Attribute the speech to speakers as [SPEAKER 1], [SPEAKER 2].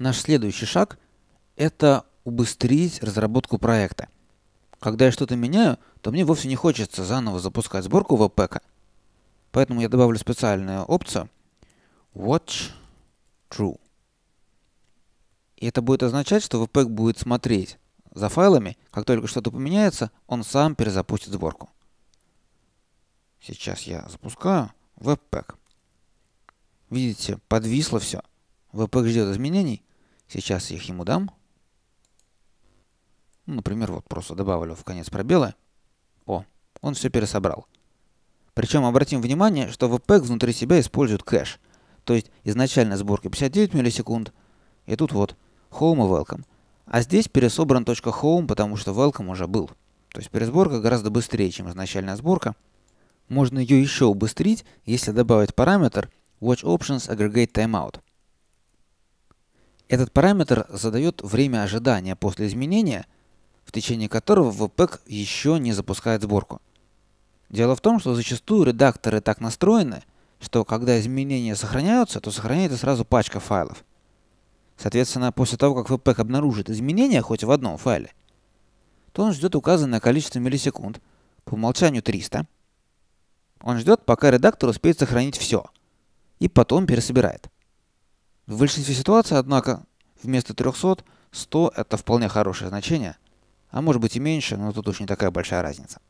[SPEAKER 1] Наш следующий шаг – это убыстрить разработку проекта. Когда я что-то меняю, то мне вовсе не хочется заново запускать сборку веб-пэка. Поэтому я добавлю специальную опцию Watch True. И это будет означать, что веб-пэк будет смотреть за файлами. Как только что-то поменяется, он сам перезапустит сборку. Сейчас я запускаю веб-пэк. Видите, подвисло все. Веб-пэк ждет изменений, Сейчас я их ему дам. Ну, например, вот просто добавлю в конец пробела. О, он все пересобрал. Причем обратим внимание, что VPEG внутри себя использует кэш. То есть изначально сборка 59 миллисекунд, и тут вот home и welcome. А здесь пересобран .home, потому что welcome уже был. То есть пересборка гораздо быстрее, чем изначальная сборка. Можно ее еще убыстрить, если добавить параметр watch options aggregate timeout. Этот параметр задает время ожидания после изменения, в течение которого ВПЭК еще не запускает сборку. Дело в том, что зачастую редакторы так настроены, что когда изменения сохраняются, то сохраняется сразу пачка файлов. Соответственно, после того, как VPEC обнаружит изменения хоть в одном файле, то он ждет указанное количество миллисекунд, по умолчанию 300. Он ждет, пока редактор успеет сохранить все, и потом пересобирает. В большинстве ситуаций, однако, Вместо 300 100 это вполне хорошее значение, а может быть и меньше, но тут уж не такая большая разница.